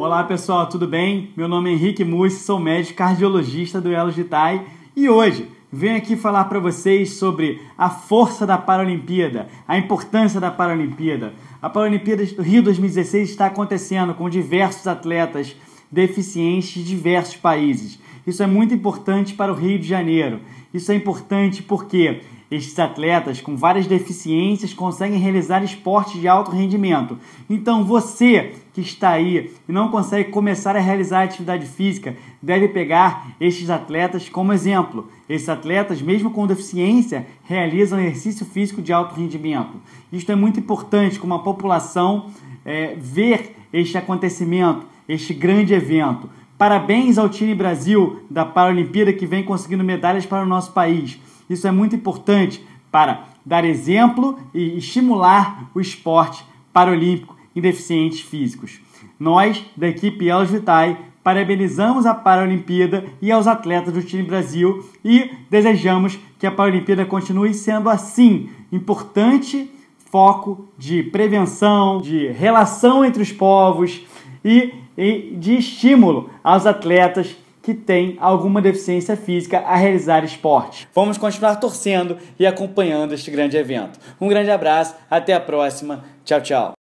Olá pessoal, tudo bem? Meu nome é Henrique Mussi, sou médico cardiologista do Elos de Tai e hoje venho aqui falar para vocês sobre a força da Paralimpíada, a importância da Paralimpíada. A Paralimpíada do Rio 2016 está acontecendo com diversos atletas deficientes de diversos países. Isso é muito importante para o Rio de Janeiro. Isso é importante porque estes atletas com várias deficiências conseguem realizar esportes de alto rendimento. Então, você que está aí e não consegue começar a realizar atividade física, deve pegar estes atletas como exemplo. Esses atletas, mesmo com deficiência, realizam exercício físico de alto rendimento. Isto é muito importante como a população é, ver este acontecimento, este grande evento. Parabéns ao time Brasil da Paralimpíada que vem conseguindo medalhas para o nosso país. Isso é muito importante para dar exemplo e estimular o esporte paralímpico em deficientes físicos. Nós, da equipe Elos Vitae, parabenizamos a Paralimpíada e aos atletas do time Brasil e desejamos que a Paralimpíada continue sendo assim, importante foco de prevenção, de relação entre os povos e e de estímulo aos atletas que têm alguma deficiência física a realizar esporte. Vamos continuar torcendo e acompanhando este grande evento. Um grande abraço, até a próxima. Tchau, tchau.